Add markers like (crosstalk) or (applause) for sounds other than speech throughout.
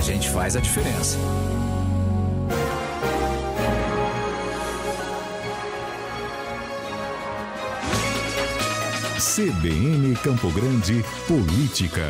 a gente faz a diferença. CBN Campo Grande Política.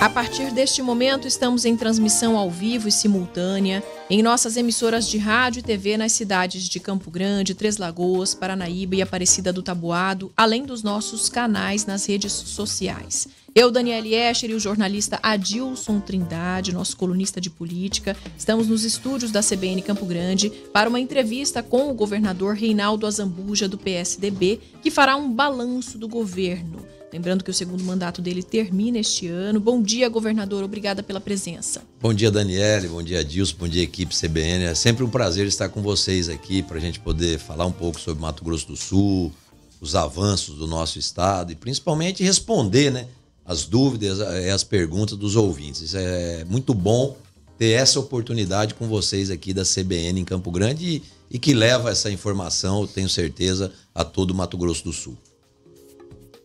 A partir deste momento, estamos em transmissão ao vivo e simultânea em nossas emissoras de rádio e TV nas cidades de Campo Grande, Três Lagoas, Paranaíba e Aparecida do Taboado, além dos nossos canais nas redes sociais. Eu, Daniele Escher e o jornalista Adilson Trindade, nosso colunista de política, estamos nos estúdios da CBN Campo Grande para uma entrevista com o governador Reinaldo Azambuja, do PSDB, que fará um balanço do governo. Lembrando que o segundo mandato dele termina este ano. Bom dia, governador. Obrigada pela presença. Bom dia, Daniele. Bom dia, Adilson. Bom dia, equipe CBN. É sempre um prazer estar com vocês aqui para a gente poder falar um pouco sobre Mato Grosso do Sul, os avanços do nosso estado e principalmente responder, né? as dúvidas eh, e as perguntas dos ouvintes. Isso é muito bom ter essa oportunidade com vocês aqui da CBN em Campo Grande e, e que leva essa informação, tenho certeza, a todo o Mato Grosso do Sul.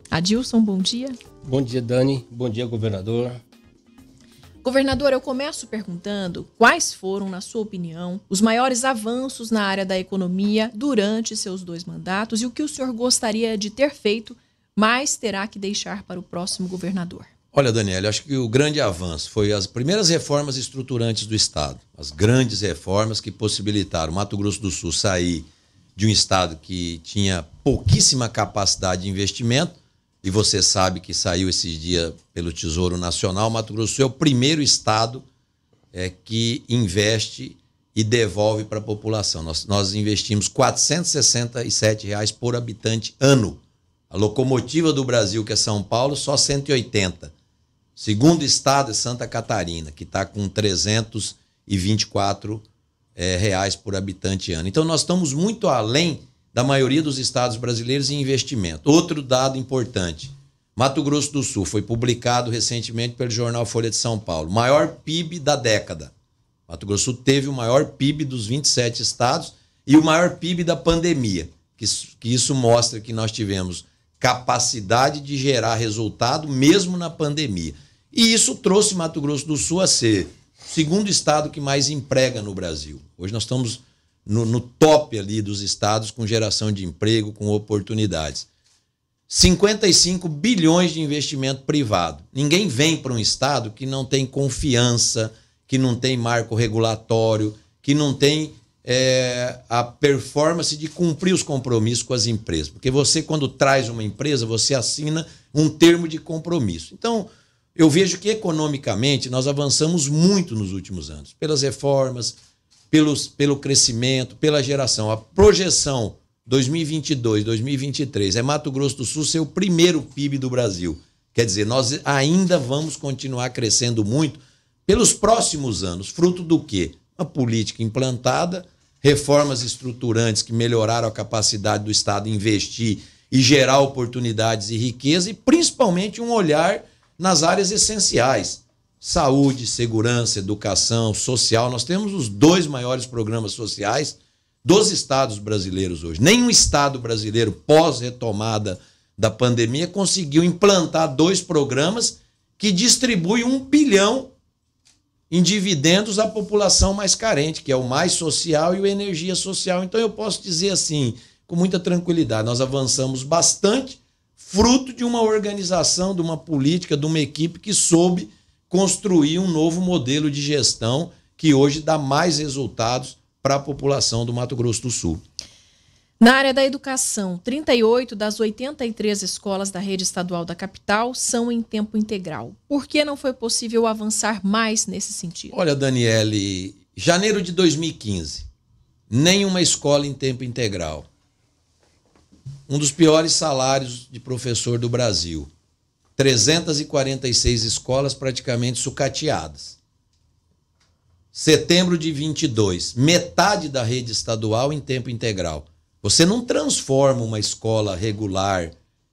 Adilson, bom dia. Bom dia, Dani. Bom dia, governador. Governador, eu começo perguntando quais foram, na sua opinião, os maiores avanços na área da economia durante seus dois mandatos e o que o senhor gostaria de ter feito mas terá que deixar para o próximo governador. Olha, Daniel, acho que o grande avanço foi as primeiras reformas estruturantes do Estado, as grandes reformas que possibilitaram o Mato Grosso do Sul sair de um Estado que tinha pouquíssima capacidade de investimento, e você sabe que saiu esses dias pelo Tesouro Nacional, o Mato Grosso do Sul é o primeiro Estado é, que investe e devolve para a população. Nós, nós investimos R$ 467 reais por habitante ano a locomotiva do Brasil, que é São Paulo, só 180. Segundo estado é Santa Catarina, que está com 324 é, reais por habitante ano. Então nós estamos muito além da maioria dos estados brasileiros em investimento. Outro dado importante: Mato Grosso do Sul foi publicado recentemente pelo jornal Folha de São Paulo, maior PIB da década. Mato Grosso do Sul teve o maior PIB dos 27 estados e o maior PIB da pandemia. que isso mostra que nós tivemos capacidade de gerar resultado mesmo na pandemia. E isso trouxe Mato Grosso do Sul a ser o segundo estado que mais emprega no Brasil. Hoje nós estamos no, no top ali dos estados com geração de emprego, com oportunidades. 55 bilhões de investimento privado. Ninguém vem para um estado que não tem confiança, que não tem marco regulatório, que não tem é, a performance de cumprir os compromissos com as empresas. Porque você, quando traz uma empresa, você assina um termo de compromisso. Então, eu vejo que economicamente nós avançamos muito nos últimos anos, pelas reformas, pelos, pelo crescimento, pela geração. A projeção 2022, 2023 é Mato Grosso do Sul ser o primeiro PIB do Brasil. Quer dizer, nós ainda vamos continuar crescendo muito pelos próximos anos, fruto do quê? Uma política implantada, reformas estruturantes que melhoraram a capacidade do Estado investir e gerar oportunidades e riqueza, e principalmente um olhar nas áreas essenciais: saúde, segurança, educação, social. Nós temos os dois maiores programas sociais dos estados brasileiros hoje. Nenhum estado brasileiro pós-retomada da pandemia conseguiu implantar dois programas que distribuem um bilhão em dividendos à população mais carente, que é o mais social e o energia social. Então eu posso dizer assim, com muita tranquilidade, nós avançamos bastante, fruto de uma organização, de uma política, de uma equipe que soube construir um novo modelo de gestão que hoje dá mais resultados para a população do Mato Grosso do Sul. Na área da educação, 38 das 83 escolas da rede estadual da capital são em tempo integral. Por que não foi possível avançar mais nesse sentido? Olha, Daniele, janeiro de 2015, nenhuma escola em tempo integral. Um dos piores salários de professor do Brasil. 346 escolas praticamente sucateadas. Setembro de 22, metade da rede estadual em tempo integral. Você não transforma uma escola regular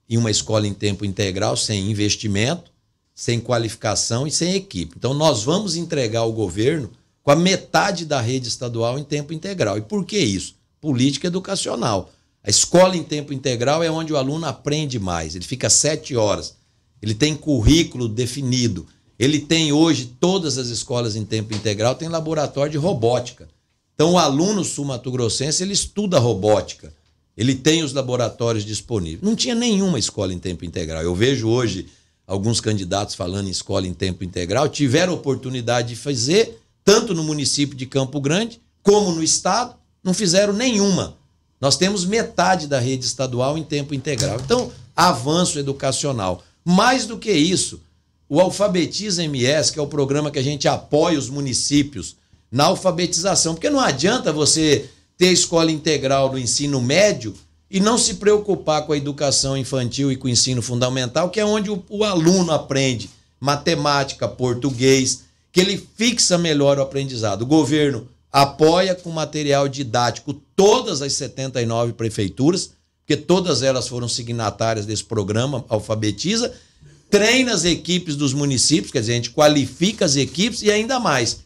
em uma escola em tempo integral sem investimento, sem qualificação e sem equipe. Então, nós vamos entregar ao governo com a metade da rede estadual em tempo integral. E por que isso? Política educacional. A escola em tempo integral é onde o aluno aprende mais. Ele fica sete horas. Ele tem currículo definido. Ele tem hoje, todas as escolas em tempo integral têm laboratório de robótica. Então, o aluno sul-mato-grossense, ele estuda robótica. Ele tem os laboratórios disponíveis. Não tinha nenhuma escola em tempo integral. Eu vejo hoje alguns candidatos falando em escola em tempo integral. Tiveram oportunidade de fazer, tanto no município de Campo Grande, como no estado, não fizeram nenhuma. Nós temos metade da rede estadual em tempo integral. Então, avanço educacional. Mais do que isso, o Alfabetiza MS, que é o programa que a gente apoia os municípios na alfabetização. Porque não adianta você ter escola integral do ensino médio e não se preocupar com a educação infantil e com o ensino fundamental, que é onde o, o aluno aprende matemática, português, que ele fixa melhor o aprendizado. O governo apoia com material didático todas as 79 prefeituras, porque todas elas foram signatárias desse programa Alfabetiza, treina as equipes dos municípios, quer dizer, a gente qualifica as equipes e ainda mais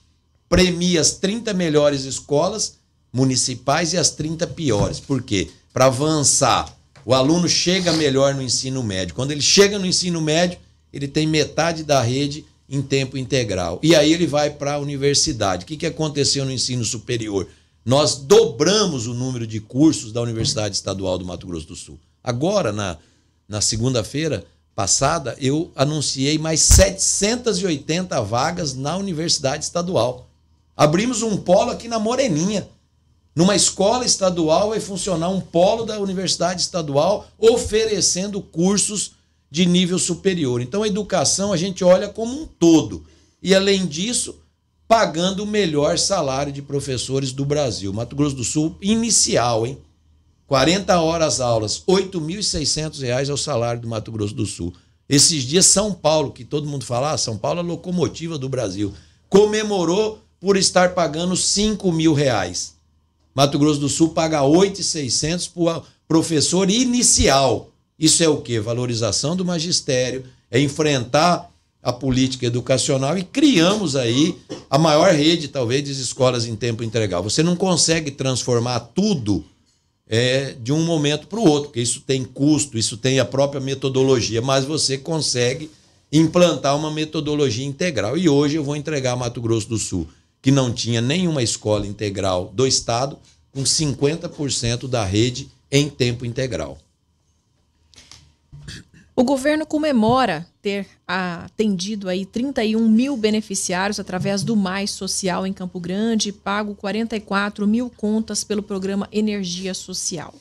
premia as 30 melhores escolas municipais e as 30 piores. Por quê? Para avançar, o aluno chega melhor no ensino médio. Quando ele chega no ensino médio, ele tem metade da rede em tempo integral. E aí ele vai para a universidade. O que, que aconteceu no ensino superior? Nós dobramos o número de cursos da Universidade Estadual do Mato Grosso do Sul. Agora, na, na segunda-feira passada, eu anunciei mais 780 vagas na Universidade Estadual. Abrimos um polo aqui na Moreninha. Numa escola estadual vai funcionar um polo da Universidade Estadual oferecendo cursos de nível superior. Então a educação a gente olha como um todo. E além disso, pagando o melhor salário de professores do Brasil. Mato Grosso do Sul, inicial, hein? 40 horas aulas, R$ 8.600 é o salário do Mato Grosso do Sul. Esses dias, São Paulo, que todo mundo fala, ah, São Paulo é a locomotiva do Brasil, comemorou por estar pagando 5 mil reais. Mato Grosso do Sul paga 8,600 por professor inicial. Isso é o quê? Valorização do magistério, é enfrentar a política educacional e criamos aí a maior rede, talvez, de escolas em tempo integral. Você não consegue transformar tudo é, de um momento para o outro, porque isso tem custo, isso tem a própria metodologia, mas você consegue implantar uma metodologia integral. E hoje eu vou entregar Mato Grosso do Sul que não tinha nenhuma escola integral do Estado, com 50% da rede em tempo integral. O governo comemora ter atendido aí 31 mil beneficiários através do Mais Social em Campo Grande e pago 44 mil contas pelo programa Energia Social.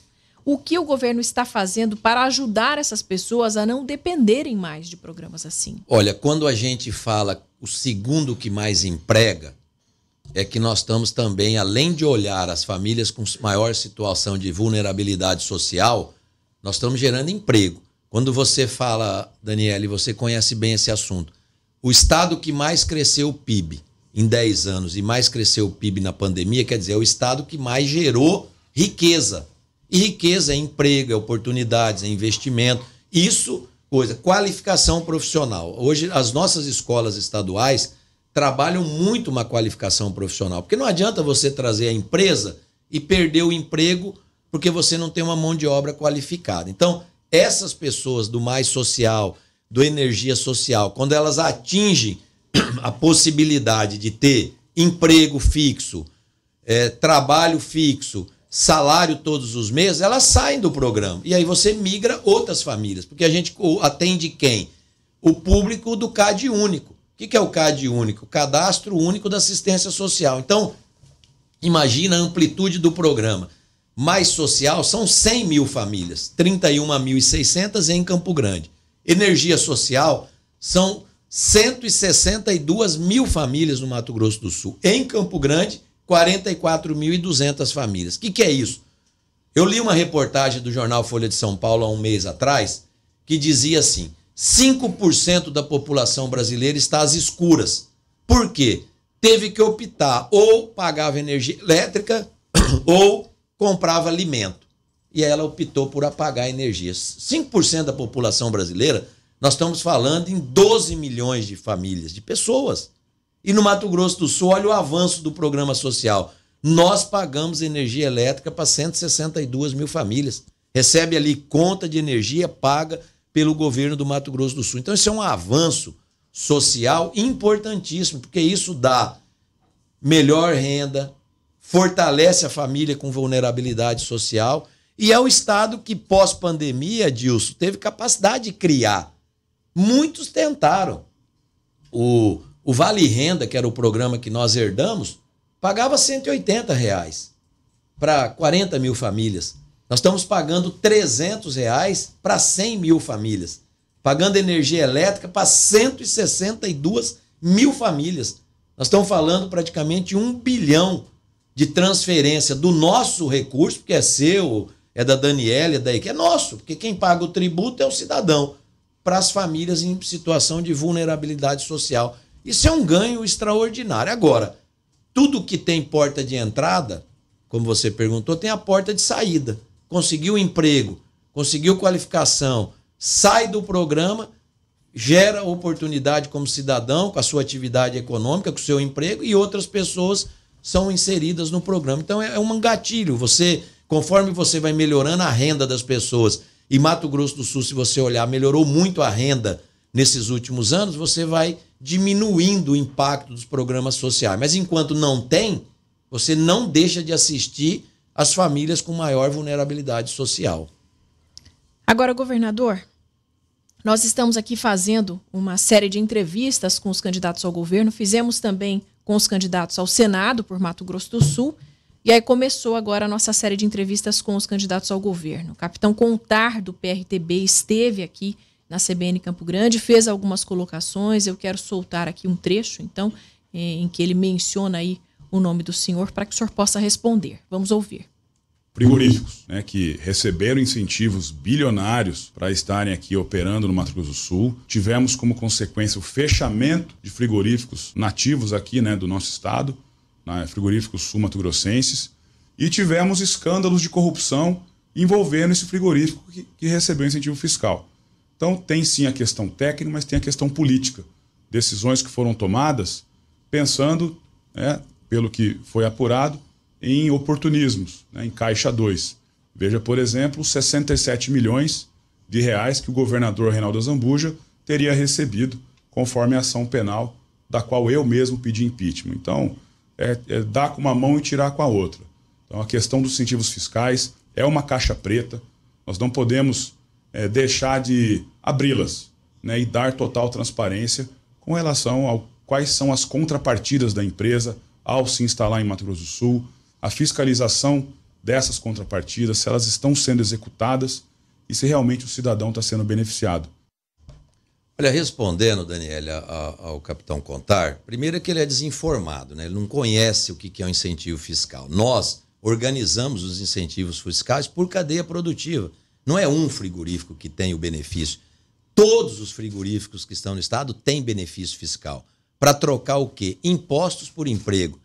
O que o governo está fazendo para ajudar essas pessoas a não dependerem mais de programas assim? Olha, quando a gente fala o segundo que mais emprega, é que nós estamos também, além de olhar as famílias com maior situação de vulnerabilidade social, nós estamos gerando emprego. Quando você fala, Daniele, você conhece bem esse assunto. O estado que mais cresceu o PIB em 10 anos e mais cresceu o PIB na pandemia, quer dizer, é o estado que mais gerou riqueza. E riqueza é emprego, é oportunidades, é investimento. Isso, coisa, qualificação profissional. Hoje, as nossas escolas estaduais trabalham muito uma qualificação profissional. Porque não adianta você trazer a empresa e perder o emprego porque você não tem uma mão de obra qualificada. Então, essas pessoas do mais social, do energia social, quando elas atingem (clears throat) a possibilidade de ter emprego fixo, é, trabalho fixo, salário todos os meses, elas saem do programa. E aí você migra outras famílias, porque a gente atende quem? O público do CAD único. O que é o CAD único? Cadastro Único da Assistência Social. Então, imagina a amplitude do programa. Mais social são 100 mil famílias, 31.600 em Campo Grande. Energia social são 162 mil famílias no Mato Grosso do Sul. Em Campo Grande, 44.200 famílias. O que, que é isso? Eu li uma reportagem do jornal Folha de São Paulo há um mês atrás que dizia assim: 5% da população brasileira está às escuras. Por quê? Teve que optar ou pagava energia elétrica (coughs) ou comprava alimento. E ela optou por apagar energia. 5% da população brasileira, nós estamos falando em 12 milhões de famílias, de pessoas. E no Mato Grosso do Sul, olha o avanço do programa social. Nós pagamos energia elétrica para 162 mil famílias. Recebe ali conta de energia, paga pelo governo do Mato Grosso do Sul. Então, isso é um avanço social importantíssimo, porque isso dá melhor renda, fortalece a família com vulnerabilidade social e é o Estado que, pós-pandemia, Dilson, teve capacidade de criar. Muitos tentaram. O, o Vale Renda, que era o programa que nós herdamos, pagava 180 reais para 40 mil famílias. Nós estamos pagando 300 reais para 100 mil famílias, pagando energia elétrica para 162 mil famílias. Nós estamos falando praticamente um bilhão de transferência do nosso recurso, porque é seu, é da Daniela, é daí que é nosso, porque quem paga o tributo é o cidadão, para as famílias em situação de vulnerabilidade social. Isso é um ganho extraordinário. Agora, tudo que tem porta de entrada, como você perguntou, tem a porta de saída conseguiu emprego, conseguiu qualificação, sai do programa, gera oportunidade como cidadão, com a sua atividade econômica, com o seu emprego, e outras pessoas são inseridas no programa. Então é, é um gatilho. Você, conforme você vai melhorando a renda das pessoas, e Mato Grosso do Sul, se você olhar, melhorou muito a renda nesses últimos anos, você vai diminuindo o impacto dos programas sociais. Mas enquanto não tem, você não deixa de assistir as famílias com maior vulnerabilidade social. Agora, governador, nós estamos aqui fazendo uma série de entrevistas com os candidatos ao governo, fizemos também com os candidatos ao Senado por Mato Grosso do Sul. E aí começou agora a nossa série de entrevistas com os candidatos ao governo. O capitão Contar, do PRTB, esteve aqui na CBN Campo Grande, fez algumas colocações. Eu quero soltar aqui um trecho, então, eh, em que ele menciona aí o nome do senhor para que o senhor possa responder. Vamos ouvir frigoríficos, né, que receberam incentivos bilionários para estarem aqui operando no Mato Grosso do Sul. Tivemos como consequência o fechamento de frigoríficos nativos aqui, né, do nosso estado, né, frigoríficos sul-mato-grossenses, e tivemos escândalos de corrupção envolvendo esse frigorífico que, que recebeu incentivo fiscal. Então tem sim a questão técnica, mas tem a questão política. Decisões que foram tomadas pensando né, pelo que foi apurado, em oportunismos, né, em caixa 2. Veja, por exemplo, 67 milhões de reais que o governador Reinaldo Zambuja teria recebido conforme a ação penal da qual eu mesmo pedi impeachment. Então, é, é dar com uma mão e tirar com a outra. Então, a questão dos incentivos fiscais é uma caixa preta. Nós não podemos é, deixar de abri-las né, e dar total transparência com relação a quais são as contrapartidas da empresa, ao se instalar em Mato Grosso do Sul, a fiscalização dessas contrapartidas, se elas estão sendo executadas e se realmente o cidadão está sendo beneficiado. Olha, respondendo, Daniela, ao capitão Contar, primeiro é que ele é desinformado, né? ele não conhece o que é um incentivo fiscal. Nós organizamos os incentivos fiscais por cadeia produtiva. Não é um frigorífico que tem o benefício. Todos os frigoríficos que estão no Estado têm benefício fiscal para trocar o quê? Impostos por emprego.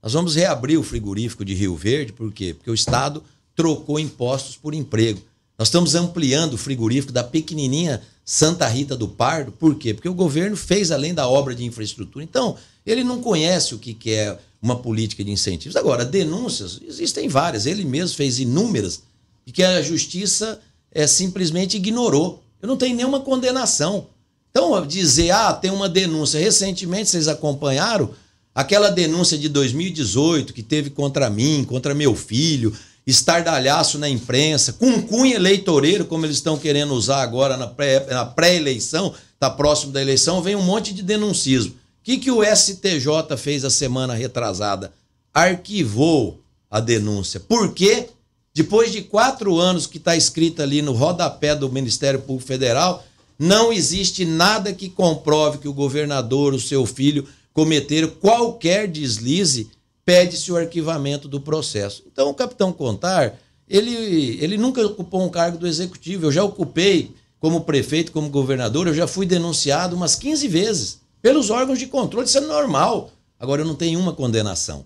Nós vamos reabrir o frigorífico de Rio Verde, por quê? Porque o Estado trocou impostos por emprego. Nós estamos ampliando o frigorífico da pequenininha Santa Rita do Pardo, por quê? Porque o governo fez além da obra de infraestrutura. Então, ele não conhece o que, que é uma política de incentivos. Agora, denúncias, existem várias, ele mesmo fez inúmeras, e que a justiça é, simplesmente ignorou. Eu não tenho nenhuma condenação. Então, dizer, ah, tem uma denúncia. Recentemente, vocês acompanharam aquela denúncia de 2018 que teve contra mim, contra meu filho, estardalhaço na imprensa, com eleitoreiro, como eles estão querendo usar agora na pré-eleição, está próximo da eleição, vem um monte de denuncismo. O que, que o STJ fez a semana retrasada? Arquivou a denúncia. Por quê? Depois de quatro anos que está escrita ali no rodapé do Ministério Público Federal não existe nada que comprove que o governador, o seu filho, cometeram qualquer deslize, pede-se o arquivamento do processo. Então, o capitão Contar, ele, ele nunca ocupou um cargo do executivo. Eu já ocupei como prefeito, como governador, eu já fui denunciado umas 15 vezes pelos órgãos de controle. Isso é normal. Agora, eu não tenho uma condenação.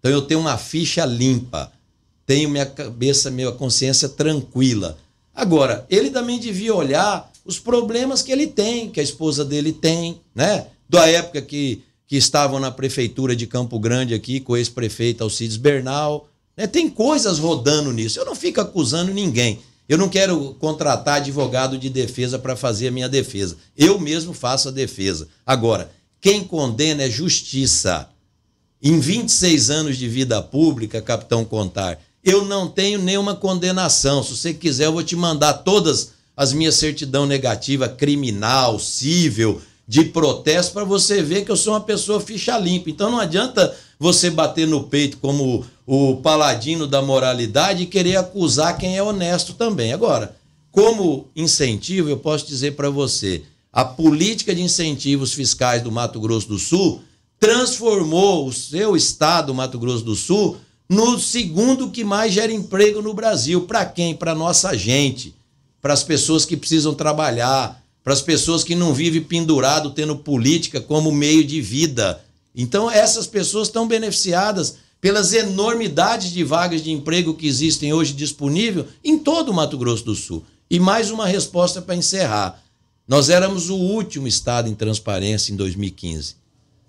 Então, eu tenho uma ficha limpa. Tenho minha cabeça, minha consciência tranquila. Agora, ele também devia olhar os problemas que ele tem, que a esposa dele tem, né? Da época que, que estavam na prefeitura de Campo Grande aqui com o ex-prefeito Alcides Bernal. Né? Tem coisas rodando nisso. Eu não fico acusando ninguém. Eu não quero contratar advogado de defesa para fazer a minha defesa. Eu mesmo faço a defesa. Agora, quem condena é justiça. Em 26 anos de vida pública, capitão Contar, eu não tenho nenhuma condenação. Se você quiser, eu vou te mandar todas as minhas certidão negativa criminal, civil, de protesto, para você ver que eu sou uma pessoa ficha limpa. Então não adianta você bater no peito como o paladino da moralidade e querer acusar quem é honesto também. Agora, como incentivo, eu posso dizer para você, a política de incentivos fiscais do Mato Grosso do Sul transformou o seu estado, Mato Grosso do Sul, no segundo que mais gera emprego no Brasil. Para quem? Para nossa gente para as pessoas que precisam trabalhar, para as pessoas que não vivem pendurado tendo política como meio de vida. Então, essas pessoas estão beneficiadas pelas enormidades de vagas de emprego que existem hoje disponível em todo o Mato Grosso do Sul. E mais uma resposta para encerrar. Nós éramos o último estado em transparência em 2015.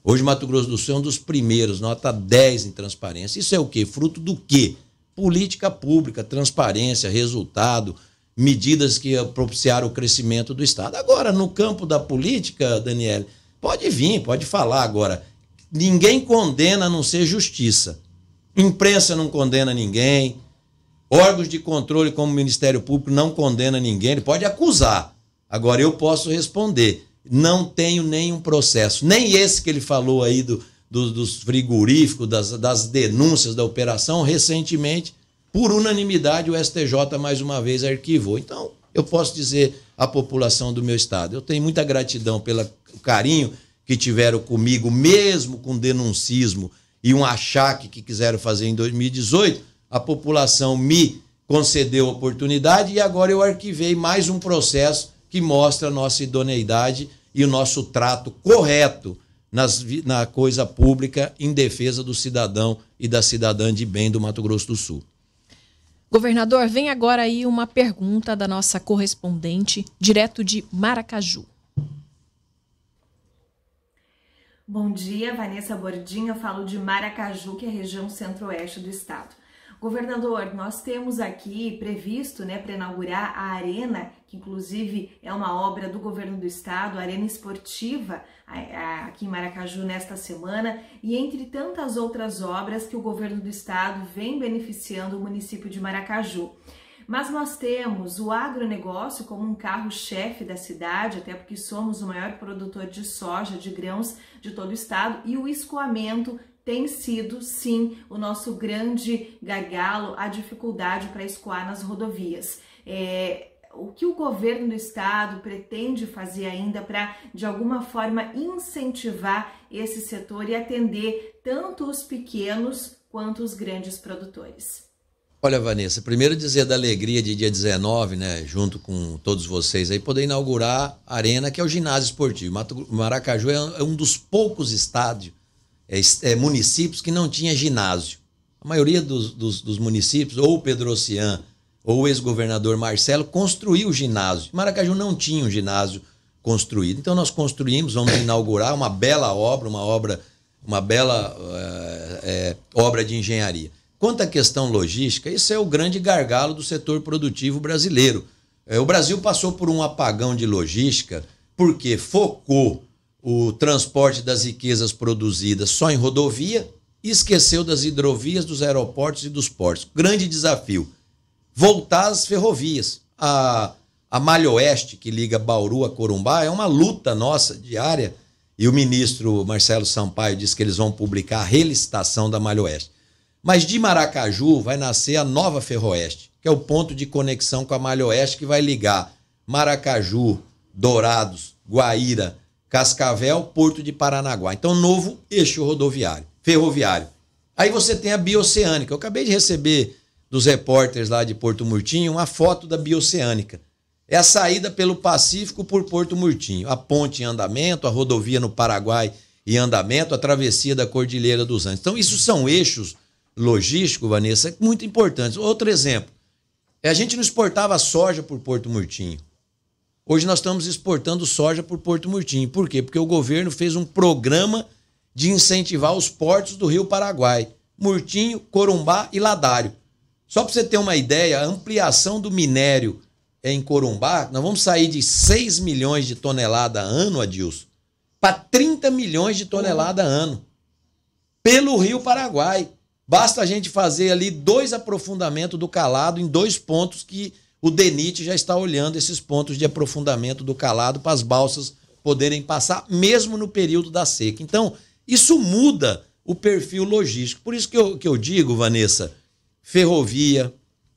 Hoje Mato Grosso do Sul é um dos primeiros, nota 10 em transparência. Isso é o quê? Fruto do quê? Política pública, transparência, resultado, medidas que propiciaram o crescimento do Estado. Agora, no campo da política, Daniel, pode vir, pode falar agora. Ninguém condena a não ser justiça. Imprensa não condena ninguém. Órgãos de controle, como o Ministério Público, não condena ninguém. Ele pode acusar. Agora, eu posso responder. Não tenho nenhum processo, nem esse que ele falou aí do, do dos frigoríficos, das, das denúncias da operação recentemente por unanimidade, o STJ mais uma vez arquivou. Então, eu posso dizer à população do meu estado, eu tenho muita gratidão pelo carinho que tiveram comigo, mesmo com denuncismo e um achaque que quiseram fazer em 2018, a população me concedeu a oportunidade e agora eu arquivei mais um processo que mostra a nossa idoneidade e o nosso trato correto nas, na coisa pública em defesa do cidadão e da cidadã de bem do Mato Grosso do Sul. Governador, vem agora aí uma pergunta da nossa correspondente, direto de Maracaju. Bom dia, Vanessa Bordinha. Falo de Maracaju, que é a região centro-oeste do estado. Governador, nós temos aqui previsto né, para inaugurar a arena que inclusive é uma obra do governo do estado, Arena Esportiva, aqui em Maracaju, nesta semana, e entre tantas outras obras que o governo do estado vem beneficiando o município de Maracaju. Mas nós temos o agronegócio como um carro-chefe da cidade, até porque somos o maior produtor de soja, de grãos de todo o estado, e o escoamento tem sido sim o nosso grande gargalo, a dificuldade para escoar nas rodovias. É, o que o governo do estado pretende fazer ainda para, de alguma forma, incentivar esse setor e atender tanto os pequenos quanto os grandes produtores? Olha, Vanessa, primeiro dizer da alegria de dia 19, né, junto com todos vocês aí, poder inaugurar a Arena, que é o ginásio esportivo. Maracaju é, é um dos poucos estádios, é, é, municípios que não tinha ginásio. A maioria dos, dos, dos municípios, ou Pedro Ocean, o ex-governador Marcelo construiu o ginásio. Maracaju não tinha um ginásio construído. Então nós construímos, vamos inaugurar uma bela obra, uma obra, uma bela é, é, obra de engenharia. Quanto à questão logística, isso é o grande gargalo do setor produtivo brasileiro. É, o Brasil passou por um apagão de logística porque focou o transporte das riquezas produzidas só em rodovia e esqueceu das hidrovias, dos aeroportos e dos portos. Grande desafio voltar às ferrovias. A, a Malha Oeste, que liga Bauru a Corumbá, é uma luta nossa diária. E o ministro Marcelo Sampaio disse que eles vão publicar a relicitação da Malha Oeste. Mas de Maracaju vai nascer a nova Ferroeste, que é o ponto de conexão com a Malha Oeste que vai ligar Maracaju, Dourados, Guaíra, Cascavel, Porto de Paranaguá. Então, novo eixo rodoviário, ferroviário. Aí você tem a bioceânica. Eu acabei de receber dos repórteres lá de Porto Murtinho uma foto da Bioceânica. É a saída pelo Pacífico por Porto Murtinho. A ponte em andamento, a rodovia no Paraguai em andamento, a travessia da Cordilheira dos Andes. Então, isso são eixos logísticos, Vanessa, muito importantes. Outro exemplo. É, a gente não exportava soja por Porto Murtinho. Hoje nós estamos exportando soja por Porto Murtinho. Por quê? Porque o governo fez um programa de incentivar os portos do Rio Paraguai. Murtinho, Corumbá e Ladário. Só para você ter uma ideia, a ampliação do minério em Corumbá, nós vamos sair de 6 milhões de tonelada ano, Adilson, para 30 milhões de tonelada ano. Pelo Rio Paraguai. Basta a gente fazer ali dois aprofundamentos do calado em dois pontos que o DENIT já está olhando esses pontos de aprofundamento do calado para as balsas poderem passar, mesmo no período da seca. Então, isso muda o perfil logístico. Por isso que eu, que eu digo, Vanessa, ferrovia,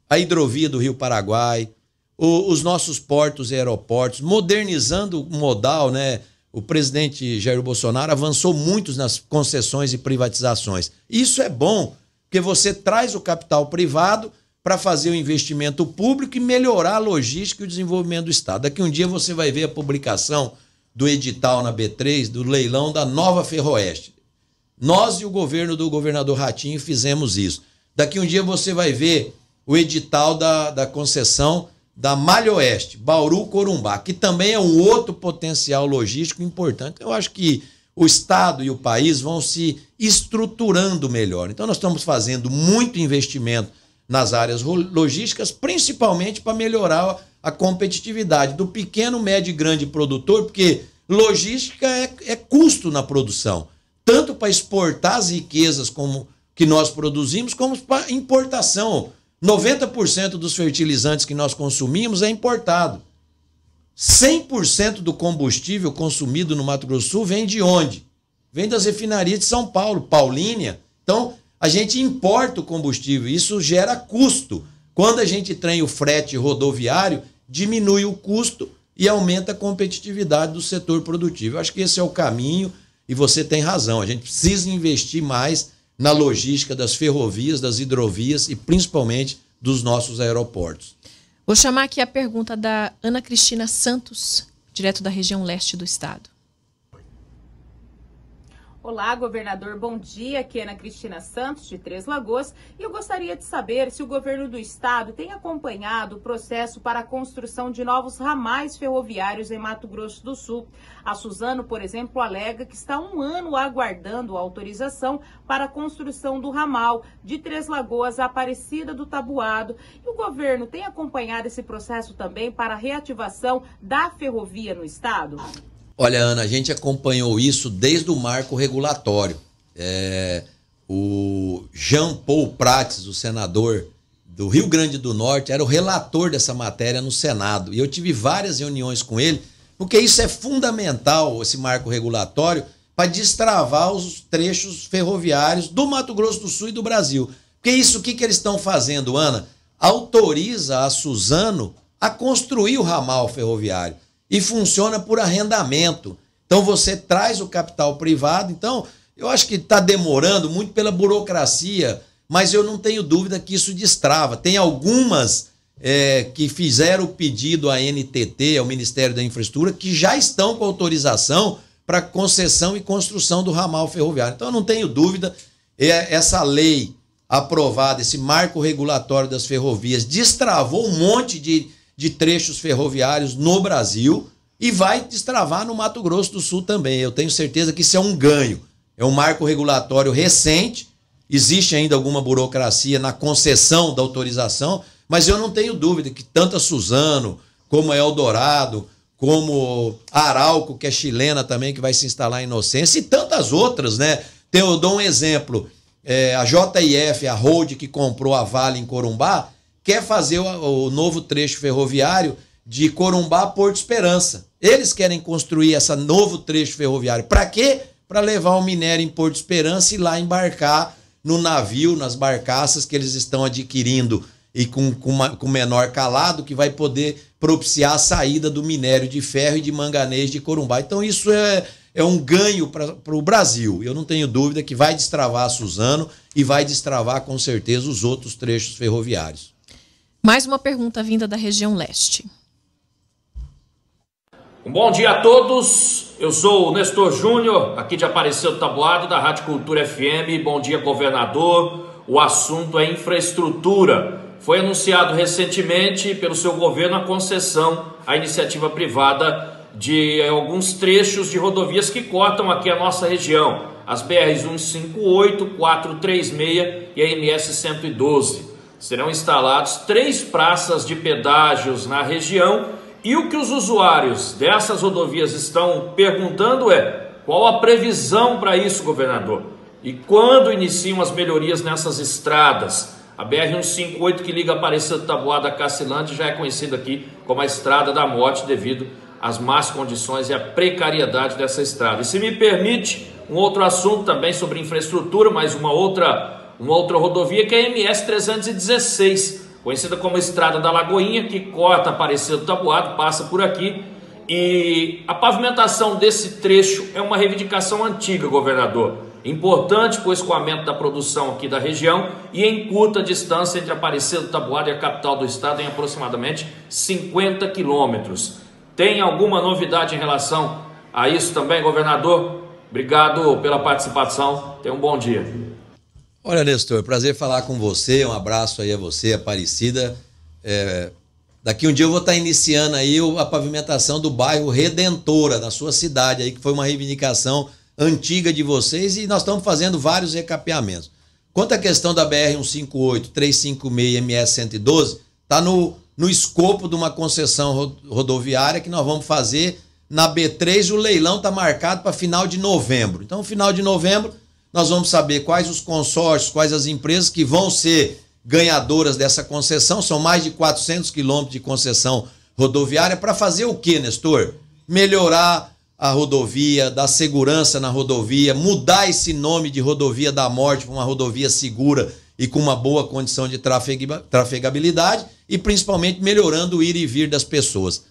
a hidrovia do Rio Paraguai, o, os nossos portos e aeroportos, modernizando o modal, né? O presidente Jair Bolsonaro avançou muito nas concessões e privatizações. Isso é bom, porque você traz o capital privado para fazer o investimento público e melhorar a logística e o desenvolvimento do Estado. Daqui um dia você vai ver a publicação do edital na B3, do leilão da nova Ferroeste. Nós e o governo do governador Ratinho fizemos isso. Daqui um dia você vai ver o edital da, da concessão da Malha Oeste, Bauru Corumbá, que também é um outro potencial logístico importante. Eu acho que o Estado e o país vão se estruturando melhor. Então, nós estamos fazendo muito investimento nas áreas logísticas, principalmente para melhorar a competitividade do pequeno, médio e grande produtor, porque logística é, é custo na produção, tanto para exportar as riquezas como que nós produzimos como para importação. 90% dos fertilizantes que nós consumimos é importado. 100% do combustível consumido no Mato Grosso Sul vem de onde? Vem das refinarias de São Paulo, Paulínia. Então, a gente importa o combustível, isso gera custo. Quando a gente tem o frete rodoviário, diminui o custo e aumenta a competitividade do setor produtivo. Eu acho que esse é o caminho e você tem razão. A gente precisa investir mais na logística das ferrovias, das hidrovias e principalmente dos nossos aeroportos. Vou chamar aqui a pergunta da Ana Cristina Santos, direto da região leste do estado. Olá, governador. Bom dia. Aqui é Ana Cristina Santos, de Três Lagoas. E eu gostaria de saber se o governo do estado tem acompanhado o processo para a construção de novos ramais ferroviários em Mato Grosso do Sul. A Suzano, por exemplo, alega que está um ano aguardando a autorização para a construção do ramal de Três Lagoas a Aparecida do Tabuado. E o governo tem acompanhado esse processo também para a reativação da ferrovia no estado? Olha, Ana, a gente acompanhou isso desde o marco regulatório. É, o Jean Paul Prates, o senador do Rio Grande do Norte, era o relator dessa matéria no Senado. E eu tive várias reuniões com ele, porque isso é fundamental, esse marco regulatório, para destravar os trechos ferroviários do Mato Grosso do Sul e do Brasil. Porque isso, o que, que eles estão fazendo, Ana? Autoriza a Suzano a construir o ramal ferroviário e funciona por arrendamento. Então você traz o capital privado. Então, eu acho que está demorando muito pela burocracia, mas eu não tenho dúvida que isso destrava. Tem algumas é, que fizeram o pedido à NTT, ao Ministério da Infraestrutura, que já estão com autorização para concessão e construção do ramal ferroviário. Então, eu não tenho dúvida, é, essa lei aprovada, esse marco regulatório das ferrovias, destravou um monte de de trechos ferroviários no Brasil e vai destravar no Mato Grosso do Sul também. Eu tenho certeza que isso é um ganho. É um marco regulatório recente, existe ainda alguma burocracia na concessão da autorização, mas eu não tenho dúvida que tanto a Suzano, como a Eldorado, como a Arauco, que é chilena também, que vai se instalar em Inocência, e tantas outras, né? Eu dou um exemplo. É, a JIF, a Road, que comprou a Vale em Corumbá, quer fazer o, o novo trecho ferroviário de Corumbá a Porto Esperança. Eles querem construir esse novo trecho ferroviário. Para quê? Para levar o minério em Porto Esperança e lá embarcar no navio, nas barcaças que eles estão adquirindo e com, com, uma, com menor calado, que vai poder propiciar a saída do minério de ferro e de manganês de Corumbá. Então, isso é, é um ganho para o Brasil. Eu não tenho dúvida que vai destravar Suzano e vai destravar, com certeza, os outros trechos ferroviários. Mais uma pergunta vinda da região leste. Um bom dia a todos. Eu sou o Nestor Júnior, aqui de Apareceu Tabuado, da Rádio Cultura FM. Bom dia, governador. O assunto é infraestrutura. Foi anunciado recentemente pelo seu governo a concessão à iniciativa privada de eh, alguns trechos de rodovias que cortam aqui a nossa região, as BRs 158, 436 e a MS 112. Serão instalados três praças de pedágios na região e o que os usuários dessas rodovias estão perguntando é: qual a previsão para isso, governador? E quando iniciam as melhorias nessas estradas? A BR-158 que liga a Aparecida Taboada a Cacilândia já é conhecida aqui como a Estrada da Morte devido às más condições e à precariedade dessa estrada. E se me permite, um outro assunto também sobre infraestrutura, mas uma outra uma outra rodovia que é a MS 316, conhecida como Estrada da Lagoinha, que corta Aparecido Tabuado, passa por aqui. E a pavimentação desse trecho é uma reivindicação antiga, governador. Importante para o escoamento da produção aqui da região e encurta a distância entre Aparecido Tabuado e a capital do estado em aproximadamente 50 quilômetros. Tem alguma novidade em relação a isso também, governador? Obrigado pela participação. Tenha um bom dia. Olha, Nestor, prazer falar com você. Um abraço aí a você, Aparecida. É, daqui um dia eu vou estar tá iniciando aí a pavimentação do bairro Redentora, na sua cidade, aí, que foi uma reivindicação antiga de vocês e nós estamos fazendo vários recapeamentos. Quanto à questão da BR-158, 356 MS-112, está no, no escopo de uma concessão rodoviária que nós vamos fazer na B3. O leilão está marcado para final de novembro. Então, final de novembro, nós vamos saber quais os consórcios, quais as empresas que vão ser ganhadoras dessa concessão. São mais de 400 quilômetros de concessão rodoviária para fazer o que, Nestor? Melhorar a rodovia, dar segurança na rodovia, mudar esse nome de rodovia da morte para uma rodovia segura e com uma boa condição de trafegabilidade e principalmente melhorando o ir e vir das pessoas.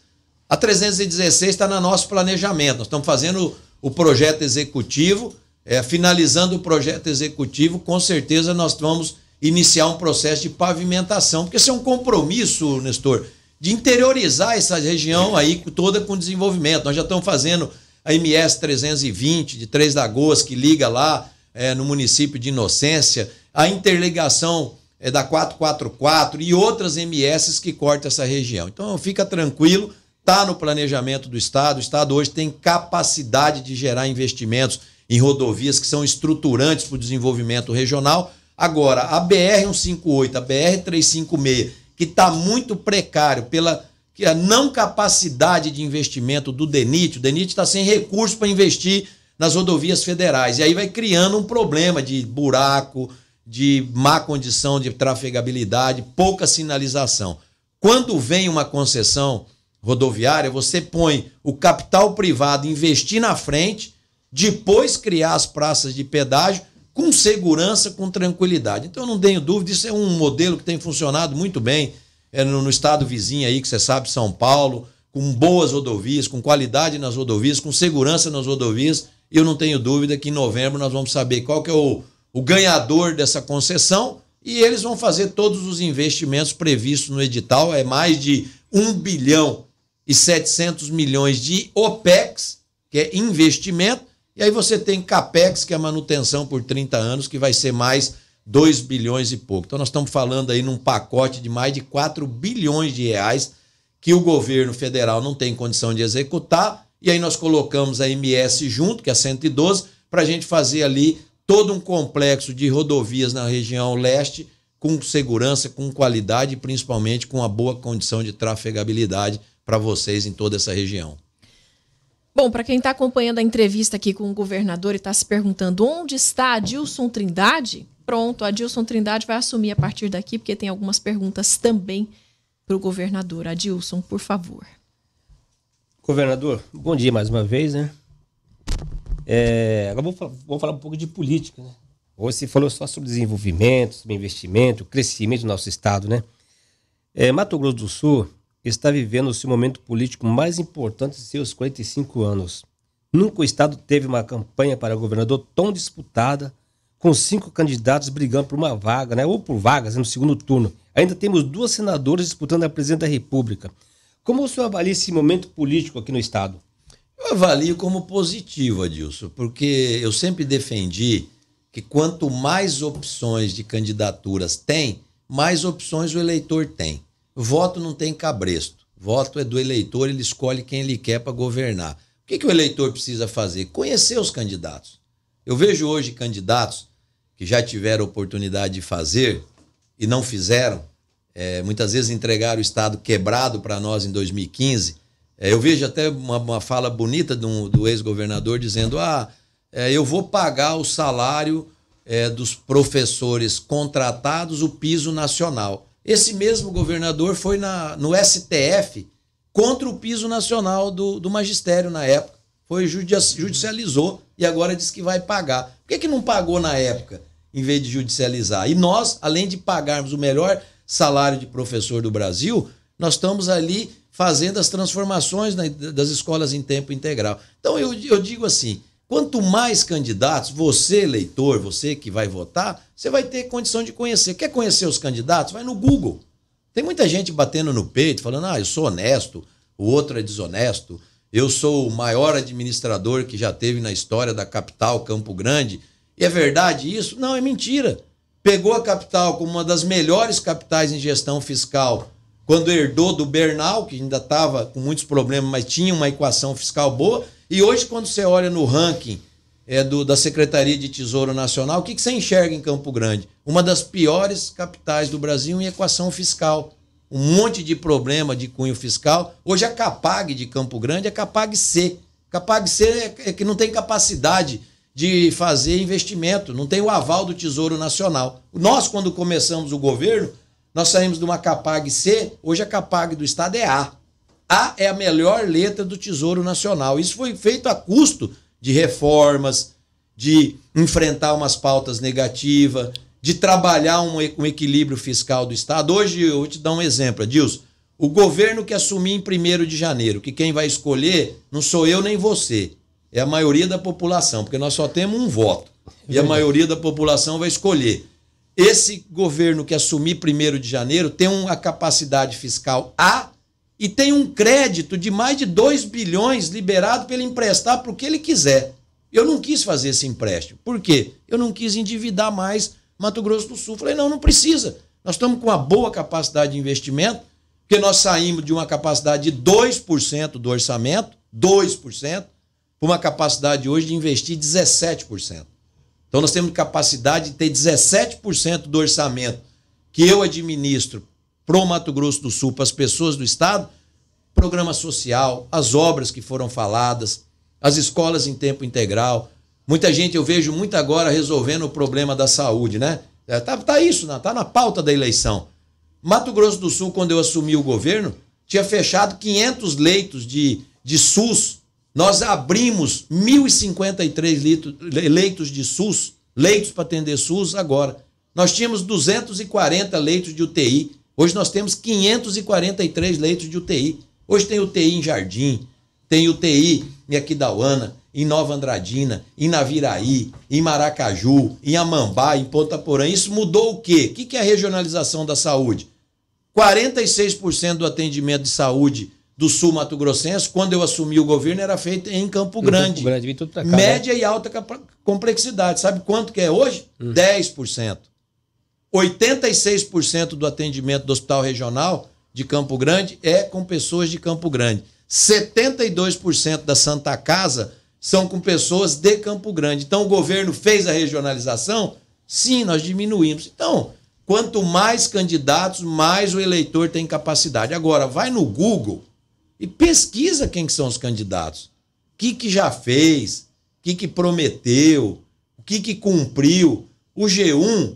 A 316 está no nosso planejamento, nós estamos fazendo o projeto executivo é, finalizando o projeto executivo, com certeza nós vamos iniciar um processo de pavimentação, porque isso é um compromisso, Nestor, de interiorizar essa região aí toda com desenvolvimento. Nós já estamos fazendo a MS 320 de Três Lagoas, que liga lá é, no município de Inocência, a interligação é, da 444 e outras MS que cortam essa região. Então fica tranquilo, está no planejamento do Estado. O Estado hoje tem capacidade de gerar investimentos em rodovias que são estruturantes para o desenvolvimento regional. Agora, a BR-158, a BR-356, que está muito precário pela que a não capacidade de investimento do DENIT, o DENIT está sem recurso para investir nas rodovias federais. E aí vai criando um problema de buraco, de má condição de trafegabilidade, pouca sinalização. Quando vem uma concessão rodoviária, você põe o capital privado investir na frente depois criar as praças de pedágio com segurança, com tranquilidade. Então eu não tenho dúvida, isso é um modelo que tem funcionado muito bem é no, no estado vizinho aí, que você sabe, São Paulo, com boas rodovias, com qualidade nas rodovias, com segurança nas rodovias. Eu não tenho dúvida que em novembro nós vamos saber qual que é o, o ganhador dessa concessão e eles vão fazer todos os investimentos previstos no edital, é mais de 1 bilhão e 700 milhões de OPEX, que é investimento, e aí você tem CAPEX, que é a manutenção por 30 anos, que vai ser mais 2 bilhões e pouco. Então nós estamos falando aí num pacote de mais de 4 bilhões de reais que o governo federal não tem condição de executar. E aí nós colocamos a MS junto, que é 112, para a gente fazer ali todo um complexo de rodovias na região leste com segurança, com qualidade e principalmente com uma boa condição de trafegabilidade para vocês em toda essa região. Bom, para quem está acompanhando a entrevista aqui com o governador e está se perguntando onde está Adilson Trindade, pronto, Adilson Trindade vai assumir a partir daqui, porque tem algumas perguntas também para o governador. Adilson, por favor. Governador, bom dia mais uma vez, né? É, agora vamos falar, falar um pouco de política, né? Você falou só sobre desenvolvimento, sobre investimento, crescimento do nosso estado, né? É, Mato Grosso do Sul está vivendo o seu momento político mais importante de seus 45 anos. Nunca o Estado teve uma campanha para governador tão disputada, com cinco candidatos brigando por uma vaga, né? ou por vagas né, no segundo turno. Ainda temos duas senadoras disputando a presidência da República. Como o senhor avalia esse momento político aqui no Estado? Eu avalio como positivo, Adilson, porque eu sempre defendi que quanto mais opções de candidaturas tem, mais opções o eleitor tem. Voto não tem cabresto. Voto é do eleitor, ele escolhe quem ele quer para governar. O que, que o eleitor precisa fazer? Conhecer os candidatos. Eu vejo hoje candidatos que já tiveram oportunidade de fazer e não fizeram. É, muitas vezes entregaram o Estado quebrado para nós em 2015. É, eu vejo até uma, uma fala bonita do, do ex-governador dizendo: ah, é, eu vou pagar o salário é, dos professores contratados, o piso nacional. Esse mesmo governador foi na, no STF contra o piso nacional do, do magistério na época. Foi judicializou e agora diz que vai pagar. Por que, que não pagou na época, em vez de judicializar? E nós, além de pagarmos o melhor salário de professor do Brasil, nós estamos ali fazendo as transformações das escolas em tempo integral. Então eu, eu digo assim: Quanto mais candidatos, você, eleitor, você que vai votar, você vai ter condição de conhecer. Quer conhecer os candidatos? Vai no Google. Tem muita gente batendo no peito, falando: ah, eu sou honesto, o outro é desonesto, eu sou o maior administrador que já teve na história da capital, Campo Grande. E é verdade isso? Não, é mentira. Pegou a capital como uma das melhores capitais em gestão fiscal quando herdou do Bernal, que ainda estava com muitos problemas, mas tinha uma equação fiscal boa e hoje, quando você olha no ranking é, do, da Secretaria de Tesouro Nacional, o que, que você enxerga em Campo Grande? Uma das piores capitais do Brasil em equação fiscal. Um monte de problema de cunho fiscal. Hoje a CAPAG de Campo Grande é CAPAG C. CAPAG C é, é que não tem capacidade de fazer investimento, não tem o aval do Tesouro Nacional. Nós, quando começamos o governo, nós saímos de uma CAPAG C, hoje a CAPAG do Estado é A. A é a melhor letra do Tesouro Nacional. Isso foi feito a custo de reformas, de enfrentar umas pautas negativas, de trabalhar um, um equilíbrio fiscal do Estado. Hoje, eu vou te dar um exemplo, Adilson. O governo que assumir em 1 de janeiro, que quem vai escolher não sou eu nem você, é a maioria da população, porque nós só temos um voto. E a maioria da população vai escolher. Esse governo que assumir 1 de janeiro tem uma capacidade fiscal A e tem um crédito de mais de 2 bilhões liberado para ele emprestar para o que ele quiser. Eu não quis fazer esse empréstimo. Por quê? Eu não quis endividar mais Mato Grosso do Sul. Falei, não, não precisa. Nós estamos com uma boa capacidade de investimento, porque nós saímos de uma capacidade de 2% do orçamento, 2%, para uma capacidade hoje de investir 17%. Então nós temos capacidade de ter 17% do orçamento que eu administro o Mato Grosso do Sul, para as pessoas do estado, programa social, as obras que foram faladas, as escolas em tempo integral. Muita gente, eu vejo muito agora resolvendo o problema da saúde, né? É, tá, tá isso, né? tá na pauta da eleição. Mato Grosso do Sul, quando eu assumi o governo, tinha fechado 500 leitos de, de SUS. Nós abrimos 1.053 leitos de SUS, leitos para atender SUS agora. Nós tínhamos 240 leitos de UTI. Hoje nós temos 543 leitos de UTI. Hoje tem UTI em Jardim, tem UTI em Aquidauana, em Nova Andradina, em Naviraí, em Maracaju, em Amambá, em Ponta Porã. Isso mudou o quê? O que é a regionalização da saúde? 46% do atendimento de saúde do Sul Mato Grossense, quando eu assumi o governo, era feito em Campo Grande. Campo Grande cá, né? Média né? e alta complexidade. Sabe quanto que é hoje? Uhum. 10%. 86% do atendimento do hospital regional de Campo Grande é com pessoas de Campo Grande. 72% da Santa Casa são com pessoas de Campo Grande. Então, o governo fez a regionalização? Sim, nós diminuímos. Então, quanto mais candidatos, mais o eleitor tem capacidade. Agora, vai no Google e pesquisa quem que são os candidatos. O que, que já fez, o que, que prometeu, o que, que cumpriu. O G1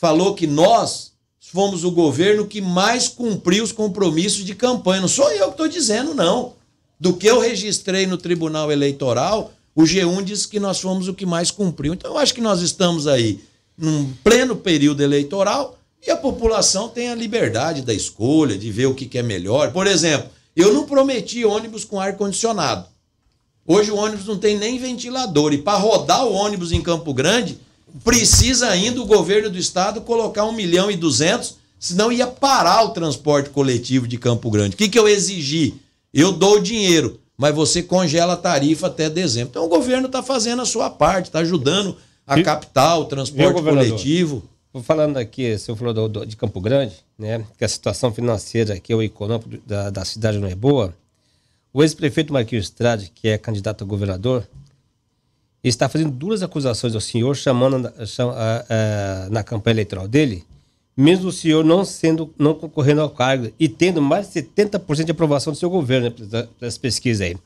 falou que nós fomos o governo que mais cumpriu os compromissos de campanha. Não sou eu que estou dizendo, não. Do que eu registrei no Tribunal Eleitoral, o G1 disse que nós fomos o que mais cumpriu. Então, eu acho que nós estamos aí num pleno período eleitoral e a população tem a liberdade da escolha, de ver o que, que é melhor. Por exemplo, eu não prometi ônibus com ar-condicionado. Hoje o ônibus não tem nem ventilador. E para rodar o ônibus em Campo Grande, precisa ainda o governo do estado colocar 1 milhão e 200, senão ia parar o transporte coletivo de Campo Grande. O que, que eu exigi? Eu dou o dinheiro, mas você congela a tarifa até dezembro. Então o governo está fazendo a sua parte, está ajudando a e, capital, o transporte coletivo. Falando aqui, o senhor falou do, de Campo Grande, né, que a situação financeira aqui, o econômico da, da cidade não é boa. O ex-prefeito Marquinhos Estrade, que é candidato a governador, ele está fazendo duras acusações ao senhor, chamando cham, ah, ah, na campanha eleitoral dele, mesmo o senhor não sendo não concorrendo ao cargo e tendo mais de 70% de aprovação do seu governo, né, das pesquisas aí.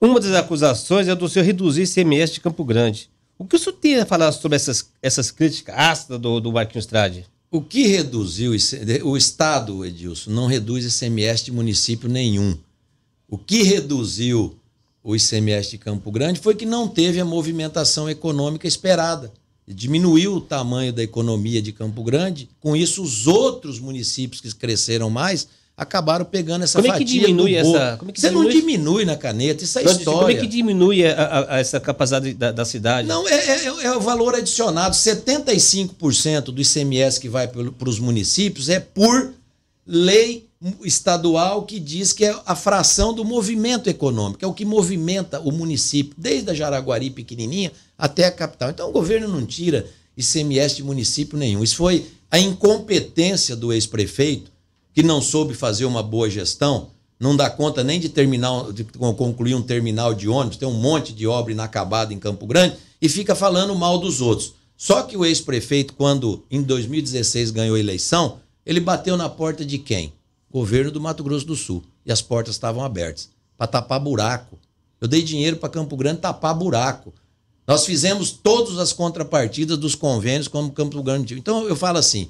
Uma das acusações é do senhor reduzir ICMS de Campo Grande. O que o senhor tem a falar sobre essas, essas críticas ácidas do, do Marquinhos Trade? O que reduziu o Estado, Edilson, não reduz ICMS de município nenhum. O que reduziu o ICMS de Campo Grande foi que não teve a movimentação econômica esperada. Diminuiu o tamanho da economia de Campo Grande, com isso, os outros municípios que cresceram mais acabaram pegando essa como é que diminui essa como é que você diminui? não diminui na caneta isso é Mas, história como é que diminui a, a, a essa capacidade da, da, cidade não é, é, é, é o valor adicionado 75% do ICMS que vai para os municípios é por lei estadual que diz que é a fração do movimento econômico, é o que movimenta o município, desde a Jaraguari pequenininha até a capital. Então o governo não tira ICMS de município nenhum. Isso foi a incompetência do ex-prefeito, que não soube fazer uma boa gestão, não dá conta nem de terminar, de concluir um terminal de ônibus, tem um monte de obra inacabada em Campo Grande e fica falando mal dos outros. Só que o ex-prefeito, quando em 2016 ganhou a eleição, ele bateu na porta de quem? governo do Mato Grosso do Sul. E as portas estavam abertas para tapar buraco. Eu dei dinheiro para Campo Grande tapar buraco. Nós fizemos todas as contrapartidas dos convênios como Campo Grande. Então eu falo assim: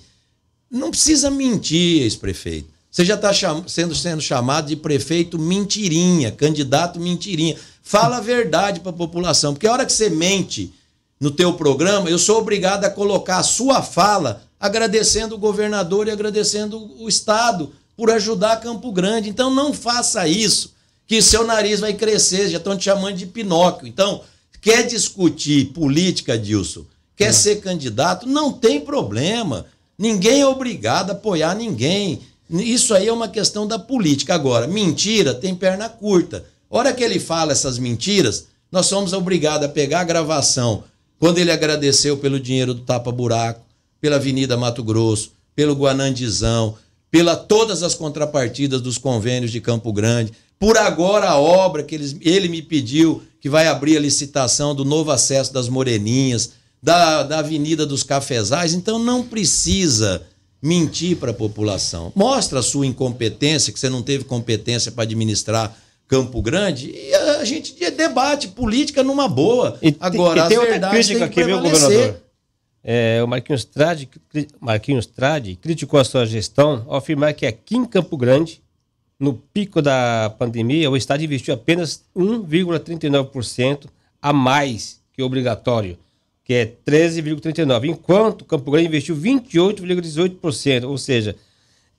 não precisa mentir, ex-prefeito. Você já está cham... sendo, sendo chamado de prefeito mentirinha, candidato mentirinha. Fala a verdade para a população, porque a hora que você mente no teu programa, eu sou obrigado a colocar a sua fala agradecendo o governador e agradecendo o Estado por ajudar Campo Grande. Então não faça isso, que seu nariz vai crescer, já estão te chamando de Pinóquio. Então, quer discutir política, Dilson? Quer é. ser candidato? Não tem problema. Ninguém é obrigado a apoiar ninguém. Isso aí é uma questão da política. Agora, mentira tem perna curta. Hora que ele fala essas mentiras, nós somos obrigados a pegar a gravação quando ele agradeceu pelo dinheiro do tapa-buraco, pela Avenida Mato Grosso, pelo Guanandizão, pela todas as contrapartidas dos convênios de Campo Grande, por agora a obra que eles, ele me pediu, que vai abrir a licitação do novo acesso das Moreninhas, da, da Avenida dos Cafezais. Então não precisa mentir para a população. Mostra a sua incompetência, que você não teve competência para administrar Campo Grande, e a gente debate política numa boa. E, Agora, e tem outra crítica que, que meu governador. É, o Marquinhos Trade, Marquinhos criticou a sua gestão ao afirmar que aqui em Campo Grande, no pico da pandemia, o Estado investiu apenas 1,39% a mais que o obrigatório, que é 13,39%, enquanto Campo Grande investiu 28,18%, ou seja,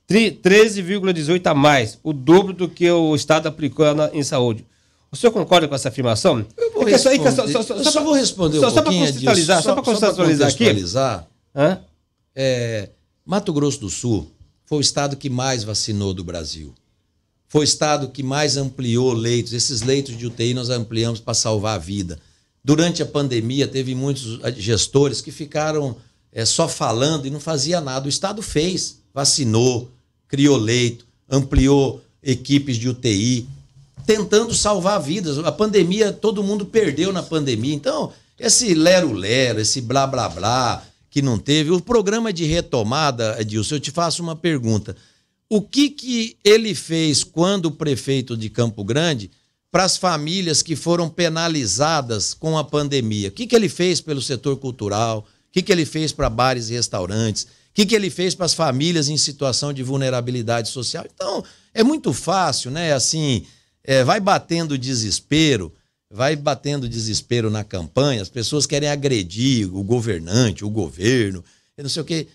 13,18% a mais, o dobro do que o Estado aplicou em saúde. O senhor concorda com essa afirmação? Eu vou é só, só, só, só, responder só, um só pouquinho disso. Só para contextualizar aqui. É, Mato Grosso do Sul foi o estado que mais vacinou do Brasil. Foi o estado que mais ampliou leitos. Esses leitos de UTI nós ampliamos para salvar a vida. Durante a pandemia, teve muitos ah, gestores que ficaram é, só falando e não fazia nada. O Estado fez, vacinou, criou leito, ampliou equipes de UTI, tentando salvar vidas. A pandemia, todo mundo perdeu na pandemia. Então, esse lero-lero, esse blá blá blá que não teve. O programa de retomada, Edilson, eu te faço uma pergunta. O que, que ele fez quando o prefeito de Campo Grande para as famílias que foram penalizadas com a pandemia? O que, que ele fez pelo setor cultural? O que, que ele fez para bares e restaurantes? O que, que ele fez para as famílias em situação de vulnerabilidade social? Então, é muito fácil, né? Assim, é, vai batendo desespero, vai batendo desespero na campanha, as pessoas querem agredir o governante, o governo, não sei o quê.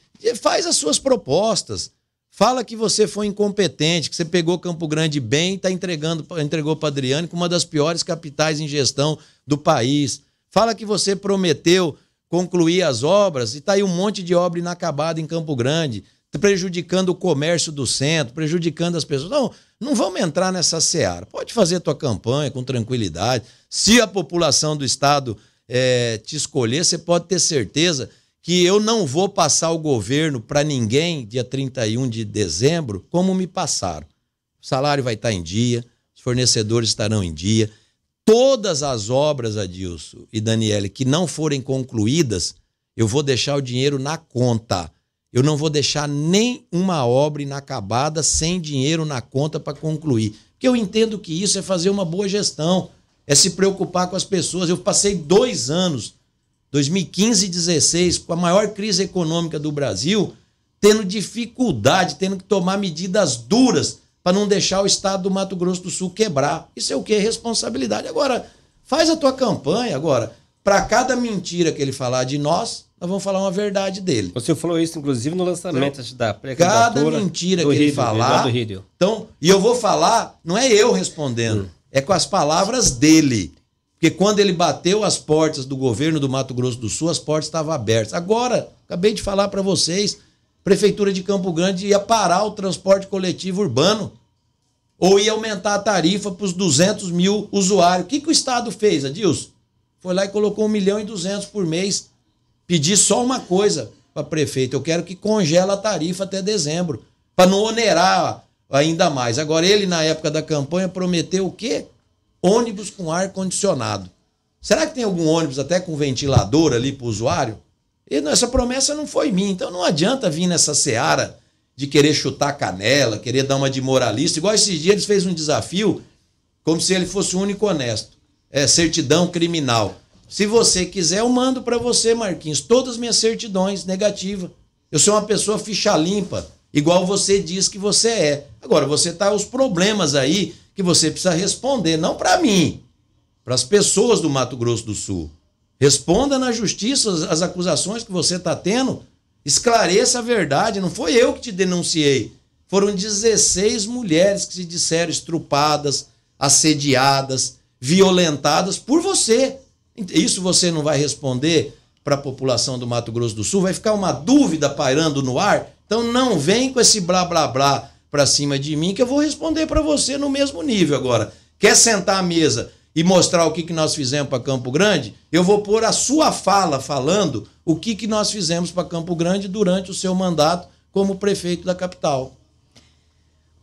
Faz as suas propostas. Fala que você foi incompetente, que você pegou Campo Grande bem e tá entregando, entregou para Adriane como uma das piores capitais em gestão do país. Fala que você prometeu concluir as obras e está aí um monte de obra inacabada em Campo Grande prejudicando o comércio do centro, prejudicando as pessoas. Não, não vamos entrar nessa seara. Pode fazer tua campanha com tranquilidade. Se a população do estado é, te escolher, você pode ter certeza que eu não vou passar o governo para ninguém dia 31 de dezembro como me passaram. O salário vai estar tá em dia, os fornecedores estarão em dia. Todas as obras, Adilson e Daniele, que não forem concluídas, eu vou deixar o dinheiro na conta. Eu não vou deixar nenhuma obra inacabada sem dinheiro na conta para concluir. Porque eu entendo que isso é fazer uma boa gestão, é se preocupar com as pessoas. Eu passei dois anos, 2015 e 2016, com a maior crise econômica do Brasil, tendo dificuldade, tendo que tomar medidas duras para não deixar o estado do Mato Grosso do Sul quebrar. Isso é o que? Responsabilidade. Agora, faz a tua campanha agora. Para cada mentira que ele falar de nós, nós vamos falar uma verdade dele. Você falou isso, inclusive, no lançamento então, da pré-candidatura. Cada mentira que ele falar. Então, e eu vou falar, não é eu respondendo, hum. é com as palavras dele. Porque quando ele bateu as portas do governo do Mato Grosso do Sul, as portas estavam abertas. Agora, acabei de falar para vocês, Prefeitura de Campo Grande ia parar o transporte coletivo urbano ou ia aumentar a tarifa para os 200 mil usuários. O que, que o Estado fez, Adilson? Foi lá e colocou 1 milhão e 200 por mês pedir só uma coisa para prefeito: eu quero que congela a tarifa até dezembro, para não onerar ainda mais. Agora, ele, na época da campanha, prometeu o quê? Ônibus com ar-condicionado. Será que tem algum ônibus até com ventilador ali para o usuário? E essa promessa não foi minha, então não adianta vir nessa seara de querer chutar canela, querer dar uma de moralista. Igual esses dias eles fez um desafio como se ele fosse o único honesto. É certidão criminal. Se você quiser, eu mando para você, Marquinhos, todas as minhas certidões negativa. Eu sou uma pessoa ficha limpa, igual você diz que você é. Agora, você tá os problemas aí que você precisa responder, não para mim, para as pessoas do Mato Grosso do Sul. Responda na justiça as, as acusações que você está tendo, esclareça a verdade. Não foi eu que te denunciei. Foram 16 mulheres que se disseram estrupadas, assediadas, violentadas por você. Isso você não vai responder para a população do Mato Grosso do Sul, vai ficar uma dúvida pairando no ar. Então não vem com esse blá blá blá para cima de mim que eu vou responder para você no mesmo nível agora. Quer sentar à mesa e mostrar o que, que nós fizemos para Campo Grande? Eu vou pôr a sua fala falando o que, que nós fizemos para Campo Grande durante o seu mandato como prefeito da capital.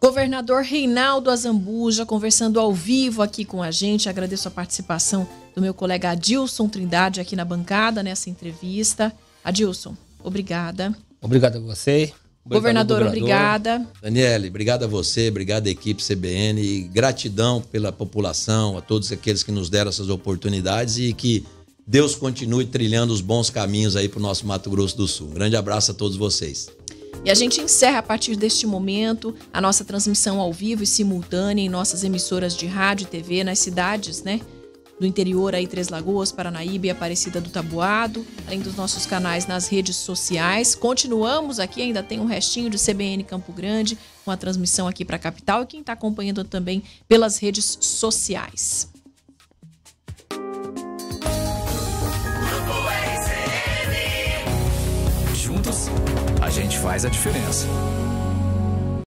Governador Reinaldo Azambuja conversando ao vivo aqui com a gente. Agradeço a participação do meu colega Adilson Trindade aqui na bancada nessa entrevista. Adilson, obrigada. Obrigado a você. Governador, governador, obrigada. Daniele, obrigado a você, obrigado à equipe CBN e gratidão pela população, a todos aqueles que nos deram essas oportunidades e que Deus continue trilhando os bons caminhos aí para o nosso Mato Grosso do Sul. Um grande abraço a todos vocês. E a gente encerra a partir deste momento a nossa transmissão ao vivo e simultânea em nossas emissoras de rádio e TV nas cidades, né? do interior aí Três Lagoas, Paranaíba e Aparecida do Tabuado, além dos nossos canais nas redes sociais. Continuamos aqui, ainda tem um restinho de CBN Campo Grande com a transmissão aqui para a capital e quem está acompanhando também pelas redes sociais. Juntos, a gente faz a diferença.